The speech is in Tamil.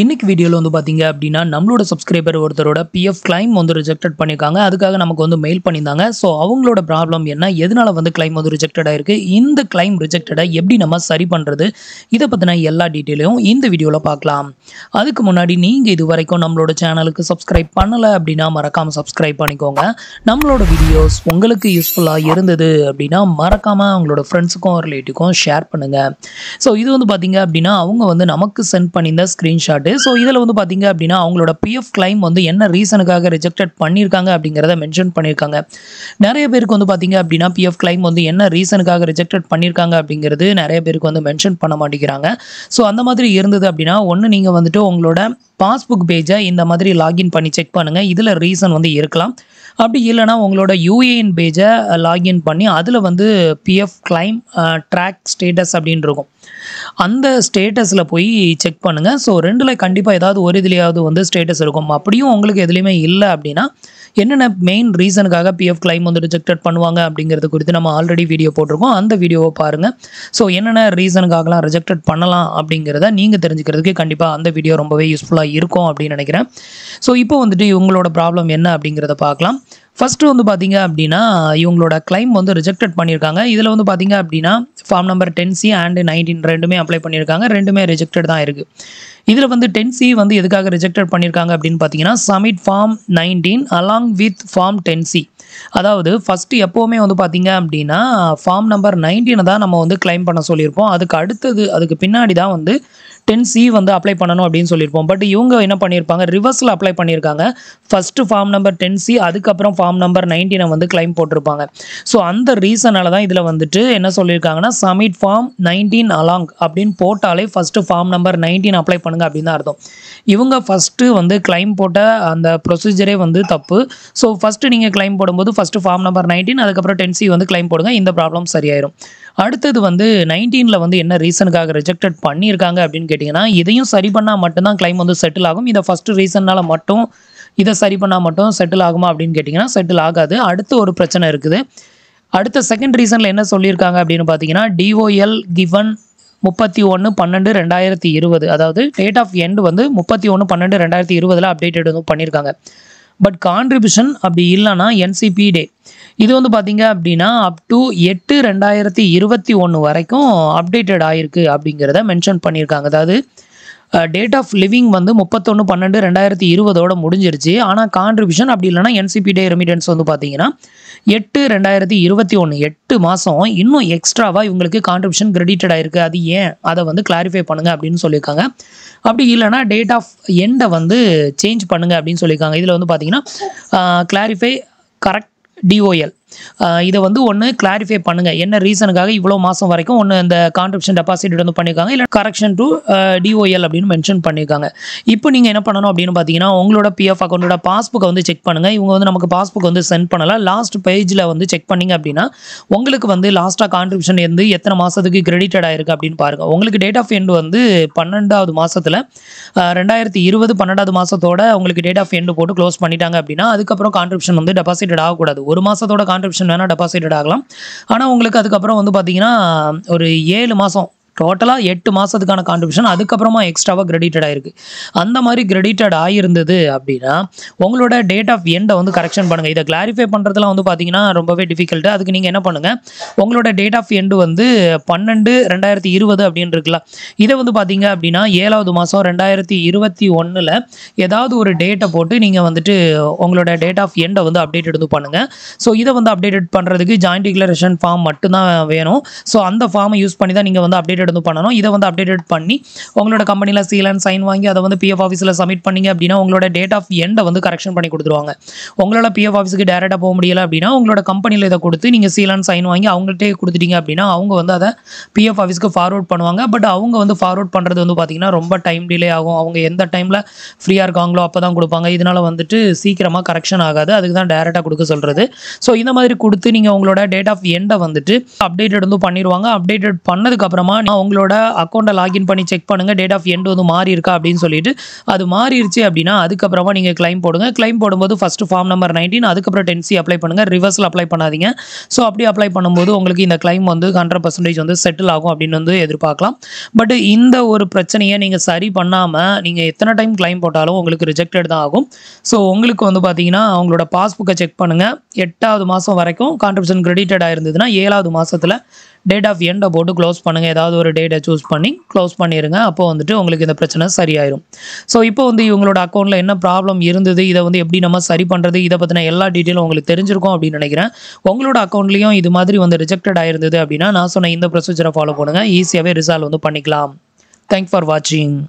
இன்னைக்கு வீடியோவில் வந்து பார்த்தீங்க அப்படின்னா நம்மளோட சப்ஸ்கிரைபர் ஒருத்தரோட பிஎஃப் கிளைம் வந்து ரிஜெக்டட் பண்ணியிருக்காங்க அதுக்காக நமக்கு வந்து மெயில் பண்ணியிருந்தாங்க ஸோ அவங்களோட ப்ராப்ளம் என்ன எதனால வந்து கிளைம் வந்து ரிஜெக்டட் ஆயிருக்கு இந்த கிளைம் ரிஜெக்டடை எப்படி நம்ம சரி பண்ணுறது இதை பற்றின எல்லா டீட்டெயிலையும் இந்த வீடியோவில் பார்க்கலாம் அதுக்கு முன்னாடி நீங்கள் இது வரைக்கும் நம்மளோட சேனலுக்கு சப்ஸ்கிரைப் பண்ணலை அப்படின்னா மறக்காமல் சப்ஸ்கிரைப் பண்ணிக்கோங்க நம்மளோட வீடியோஸ் உங்களுக்கு யூஸ்ஃபுல்லாக இருந்தது அப்படின்னா மறக்காமல் அவங்களோட ஃப்ரெண்ட்ஸுக்கும் ரிலேட்டிவ்க்கும் ஷேர் பண்ணுங்கள் ஸோ இது வந்து பார்த்தீங்க அப்படின்னா அவங்க வந்து நமக்கு சென்ட் பண்ணியிருந்த ஸ்க்ரீன்ஷாட் இருக்குது ஸோ இதில் வந்து பார்த்திங்க அப்படின்னா அவங்களோட பிஎஃப் கிளைம் வந்து என்ன ரீசனுக்காக ரிஜெக்டட் பண்ணியிருக்காங்க அப்படிங்கிறத மென்ஷன் பண்ணியிருக்காங்க நிறைய பேருக்கு வந்து பார்த்திங்க அப்படின்னா பிஎஃப் கிளைம் வந்து என்ன ரீசனுக்காக ரிஜெக்டட் பண்ணியிருக்காங்க அப்படிங்கிறது நிறைய பேருக்கு வந்து மென்ஷன் பண்ண மாட்டேங்கிறாங்க ஸோ அந்த மாதிரி இருந்தது அப்படின்னா ஒன்று நீங்கள் வந்துட்டு உங்களோட பாஸ்புக் பேஜை இந்த மாதிரி லாகின் பண்ணி செக் பண்ணுங்கள் இதில் ரீசன் வந்து இருக்கலாம் அப்படி இல்லைனா உங்களோட யூஏஎன் பேஜை லாகின் பண்ணி அதில் வந்து பிஎஃப் கிளைம் ட்ராக் ஸ்டேட்டஸ் அப்படின்னு இருக்கும் அந்த ஸ்டேட்டஸில் போய் செக் பண்ணுங்கள் ஸோ ரெண்டில் கண்டிப்பாக ஏதாவது ஒரு இதுலேயாவது வந்து ஸ்டேட்டஸ் இருக்கும் அப்படியும் உங்களுக்கு எதுலேயுமே இல்லை அப்படின்னா என்னென்ன மெயின் ரீசனுக்காக பிஎஃப் கிளைம் வந்து ரிஜெக்டட் பண்ணுவாங்க அப்படிங்கிறது குறித்து நம்ம ஆல்ரெடி வீடியோ போட்டிருக்கோம் அந்த வீடியோவை பாருங்கள் ஸோ என்னென்ன ரீசனுக்காகலாம் ரிஜெக்டட் பண்ணலாம் அப்படிங்கிறத நீங்கள் தெரிஞ்சுக்கிறதுக்கு கண்டிப்பாக அந்த வீடியோ ரொம்பவே யூஸ்ஃபுல்லாக இருக்கும் அப்படின்னு நினைக்கிறேன் ஸோ இப்போ வந்துட்டு இவங்களோட ப்ராப்ளம் என்ன அப்படிங்கிறத பார்க்கலாம் ஃபர்ஸ்ட் வந்து பார்த்தீங்க அப்படின்னா இவங்களோட கிளைம் வந்து ரிஜெக்டட் பண்ணியிருக்காங்க இதில் வந்து பார்த்தீங்க அப்படின்னா form number ten C and nineteen ரெண்டுமே அப்ளை பண்ணியிருக்காங்க ரெண்டுமே ரிஜெக்டட் தான் இருக்குது இதில் வந்து டென் சி வந்து எதுக்காக ரிஜெக்டட் பண்ணியிருக்காங்க அப்படின்னு பார்த்தீங்கன்னா submit form nineteen along with form ten C அதாவது ஃபஸ்ட்டு எப்போவுமே வந்து பார்த்தீங்க அப்படின்னா ஃபார்ம் நம்பர் நைன்டீனை தான் நம்ம வந்து கிளைம் பண்ண சொல்லியிருப்போம் அதுக்கு அடுத்தது அதுக்கு பின்னாடி தான் வந்து டென் சி வந்து அப்ளை பண்ணணும் அப்படின்னு சொல்லியிருப்போம் பட் இவங்க என்ன பண்ணியிருப்பாங்க ரிவர்ஸில் அப்ளை பண்ணியிருக்காங்க first form number ten C அதுக்கப்புறம் ஃபார்ம் நம்பர் நைன்டீனை வந்து கிளைம் போட்டிருப்பாங்க ஸோ அந்த ரீசனால் தான் இதில் வந்துட்டு என்ன சொல்லியிருக்காங்கன்னா சமிட் ஃபார்ம் நைன்டீன் அலாங் அப்படின்னு போட்டாலே first form number nineteen apply பண்ணுங்க அப்படின்னு தான் அர்த்தம் இவங்க ஃபஸ்ட்டு வந்து கிளைம் போட்ட அந்த ப்ரொசீஜரே வந்து தப்பு ஸோ ஃபஸ்ட்டு நீங்கள் கிளைம் போடும்போது ஃபஸ்ட்டு ஃபார்ம் நம்பர் நைன்டீன் அதுக்கப்புறம் டென் சி வந்து கிளைம் போடுங்க இந்த ப்ராப்ளம் சரியாயிரும் அடுத்தது வந்து நைன்டீனில் வந்து என்ன ரீசனுக்காக ரிஜெக்டட் பண்ணியிருக்காங்க அப்படின்னு கேட்டிங்கன்னா இதையும் சரி பண்ணால் மட்டும்தான் கிளைம் வந்து செட்டில் ஆகும் இதை ஃபஸ்ட்டு ரீசன்னால் மட்டும் இதை சரி பண்ணால் மட்டும் செட்டில் ஆகுமா அப்படின்னு கேட்டிங்கன்னா செட்டில் ஆகாது அடுத்து ஒரு பிரச்சனை இருக்குது அடுத்த செகண்ட் ரீசனில் என்ன சொல்லியிருக்காங்க அப்படின்னு பார்த்தீங்கன்னா டிஓஎல் கிவன் முப்பத்தி ஒன்று பன்னெண்டு ரெண்டாயிரத்தி இருபது அதாவது டேட் ஆஃப் எண்ட் வந்து முப்பத்தி ஒன்று பன்னெண்டு ரெண்டாயிரத்தி இருபதில் அப்டேட்டட் வந்து பண்ணியிருக்காங்க பட் கான்ட்ரிபியூஷன் அப்படி இல்லைன்னா என்சிபி டே இது வந்து பார்த்தீங்க அப்படின்னா அப் டு எட்டு ரெண்டாயிரத்தி இருபத்தி ஒன்று வரைக்கும் அப்டேட்டட் ஆகிருக்கு அப்படிங்கிறத மென்ஷன் பண்ணியிருக்காங்க அதாவது டேட் ஆஃப் லிவிங் வந்து முப்பத்தொன்று பன்னெண்டு ரெண்டாயிரத்தி இருபதோட முடிஞ்சிருச்சு ஆனால் கான்ட்ரிபியூஷன் அப்படி இல்லைனா என்சிபி டே ரெமிடன்ஸ் வந்து பார்த்தீங்கன்னா எட்டு ரெண்டாயிரத்தி இருபத்தி ஒன்று எட்டு மாதம் இன்னும் எக்ஸ்ட்ராவாக இவங்களுக்கு கான்ட்ரிபியூஷன் கிரெடிட்டட் ஆயிருக்கு அது ஏன் அதை வந்து கிளாரிஃபை பண்ணுங்கள் அப்படின்னு சொல்லியிருக்காங்க அப்படி இல்லைனா டேட் ஆஃப் எண்டை வந்து சேஞ்ச் பண்ணுங்கள் அப்படின்னு சொல்லியிருக்காங்க இதில் வந்து பார்த்தீங்கன்னா கிளாரிஃபை கரெக்ட் டிஓஎல் இதை வந்து ஒன்று கிளாரிஃபை பண்ணுங்கள் என்ன ரீசனுக்காக இவ்வளோ மாதம் வரைக்கும் ஒன்று இந்த கான்ட்ரிபியூஷன் டெபாசிட் வந்து பண்ணியிருக்காங்க இல்லை கரெக்ஷன் டு டிஓஎல் அப்படின்னு மென்ஷன் பண்ணியிருக்காங்க இப்போ நீங்கள் என்ன பண்ணணும் அப்படின்னு பார்த்தீங்கன்னா உங்களோட பிஎஃப் அக்கௌண்ட்டோட பாஸ்புக்கை வந்து செக் பண்ணுங்கள் இவங்க வந்து நமக்கு பாஸ்புக் வந்து சென்ட் பண்ணலாம் லாஸ்ட் பேஜில் வந்து செக் பண்ணிங்க அப்படின்னா உங்களுக்கு வந்து லாஸ்ட்டாக கான்ட்ரிபியூஷன் இருந்து எத்தனை மாதத்துக்கு கிரெடிட்டட் ஆயிருக்கு அப்படின்னு பாருங்கள் உங்களுக்கு டேட் ஆஃப் எண்டு வந்து பன்னெண்டாவது மாதத்தில் ரெண்டாயிரத்தி இருபது பன்னெண்டாவது மாதத்தோட உங்களுக்கு டேட் ஆஃப் எண்டு போட்டு க்ளோஸ் பண்ணிட்டாங்க அப்படின்னா அதுக்கப்புறம் கான்ட்ரிபியூஷன் வந்து டெபாசிட்டட் ஆகக்கூடாது ஒரு மாதத்தோட கான்ட்ரிபியூஷன் வேணால் டெபாசிட்டட் ஆகலாம் ஆனால் உங்களுக்கு அதுக்கப்புறம் வந்து பார்த்தீங்கன்னா ஒரு ஏழு மாதம் டோட்டலாக எட்டு மாதத்துக்கான கான்ட்ரிபியூஷன் அதுக்கப்புறமா எக்ஸ்ட்ராவாக கிரெடிட்டட் ஆகிருக்கு அந்த மாதிரி கிரெடிட்டட் ஆகியிருந்தது அப்படின்னா உங்களோட டேட் ஆஃப் எண்டை வந்து கரெக்ஷன் பண்ணுங்கள் இதை கிளாரிஃபை பண்ணுறதுலாம் வந்து பார்த்தீங்கன்னா ரொம்பவே டிஃபிகல்ட்டு அதுக்கு நீங்கள் என்ன பண்ணுங்கள் உங்களோட டேட் ஆஃப் எண்டு வந்து பன்னெண்டு ரெண்டாயிரத்தி இருபது அப்படின்னு இருக்குல்ல இதை வந்து பார்த்தீங்க அப்படின்னா ஏழாவது மாதம் ரெண்டாயிரத்தி இருபத்தி ஒன்றில் ஏதாவது ஒரு டேட்டை போட்டு நீங்கள் வந்துட்டு உங்களோட டேட் ஆஃப் எண்டை வந்து அப்டேட் எடுத்து பண்ணுங்கள் ஸோ இதை வந்து அப்டேட் பண்ணுறதுக்கு ஜாயின்ட் டிக்ளரேஷன் ஃபார்ம் மட்டும்தான் வேணும் ஸோ அந்த ஃபார்மை யூஸ் பண்ணி தான் நீங்கள் வந்து அப்டேட் இருந்து பண்ணணும் இதை வந்து அப்டேட் பண்ணி உங்களோட கம்பெனியில் சீல் அண்ட் சைன் வாங்கி அதை வந்து பிஎஃப் ஆஃபீஸில் சப்மிட் பண்ணிங்க அப்படின்னா உங்களோட டேட் ஆஃப் எண்டை வந்து கரெக்ஷன் பண்ணி கொடுத்துருவாங்க உங்களால் பிஎஃப் ஆஃபீஸுக்கு டேரெக்டாக போக முடியலை அப்படின்னா உங்களோட கம்பெனியில் இதை கொடுத்து நீங்கள் சீல் அண்ட் சைன் வாங்கி அவங்கள்ட்டே கொடுத்துட்டீங்க அப்படின்னா அவங்க வந்து அதை பிஎஃப் ஆஃபீஸ்க்கு ஃபார்வர்ட் பண்ணுவாங்க பட் அவங்க வந்து ஃபார்வர்ட் பண்ணுறது வந்து பார்த்திங்கன்னா ரொம்ப டைம் டிலே ஆகும் அவங்க எந்த டைமில் ஃப்ரீயாக இருக்காங்களோ அப்போ தான் கொடுப்பாங்க இதனால் வந்துட்டு சீக்கிரமாக கரெக்ஷன் ஆகாது அதுக்கு தான் டேரெக்டாக கொடுக்க சொல்கிறது ஸோ இந்த மாதிரி கொடுத்து நீங்கள் உங்களோட டேட் ஆஃப் எண்டை வந்துட்டு அப்டேட்டட் வந்து பண்ணிடுவாங்க அப்டேட்டட் பண்ணதுக்கப்புறமா உங்களோட அக்கௌண்ட்டை லாகின் பண்ணி செக் பண்ணுங்கள் டேட் ஆஃப் எண்ட் வந்து மாறி இருக்கா அப்படின்னு சொல்லிட்டு அது மாறிடுச்சு அப்படின்னா அதுக்கப்புறமா நீங்கள் கிளைம் போடுங்க கிளைம் போடும்போது ஃபஸ்ட்டு ஃபார்ம் நம்பர் நைன்டீன் அதுக்கப்புறம் டென்சி அப்ளை பண்ணுங்கள் ரிவர்ஸில் அப்ளை பண்ணாதீங்க ஸோ அப்படி அப்ளை பண்ணும்போது உங்களுக்கு இந்த கிளைம் வந்து ஹண்ட்ரட் பர்சன்டேஜ் வந்து செட்டில் ஆகும் அப்படின்னு வந்து எதிர்பார்க்கலாம் பட் இந்த ஒரு பிரச்சனையை நீங்கள் சரி பண்ணாமல் நீங்கள் எத்தனை டைம் கிளைம் போட்டாலும் உங்களுக்கு ரிஜெக்டட் தான் ஆகும் ஸோ உங்களுக்கு வந்து பார்த்தீங்கன்னா அவங்களோட பாஸ்புக்கை செக் பண்ணுங்கள் எட்டாவது மாதம் வரைக்கும் கான்ட்ரிபியூஷன் கிரெடிட்டடாக இருந்ததுன்னா ஏழாவது மாதத்தில் டேட் ஆஃப் எண்டை போட்டு க்ளோஸ் பண்ணுங்கள் ஏதாவது ஒரு டேட்டை சூஸ் பண்ணி க்ளோஸ் பண்ணிடுங்க அப்போ வந்துட்டு உங்களுக்கு இந்த பிரச்சனை சரியாயிரும் ஸோ இப்போ வந்து இவங்களோட அக்கௌண்ட்டில் என்ன ப்ராப்ளம் இருந்தது இதை வந்து எப்படி நம்ம சரி பண்ணுறது இதை பற்றின எல்லா டீட்டெயிலும் உங்களுக்கு தெரிஞ்சிருக்கும் அப்படின்னு நினைக்கிறேன் உங்களோட அக்கௌண்ட்லேயும் இது மாதிரி வந்து ரிஜெக்டட் ஆயிருந்தது அப்படின்னா நான் சொன்ன இந்த ப்ரொசீஜரை ஃபாலோ பண்ணுங்கள் ஈஸியாகவே ரிசால்வ் வந்து பண்ணிக்கலாம் தேங்க் ஃபார் வாட்சிங்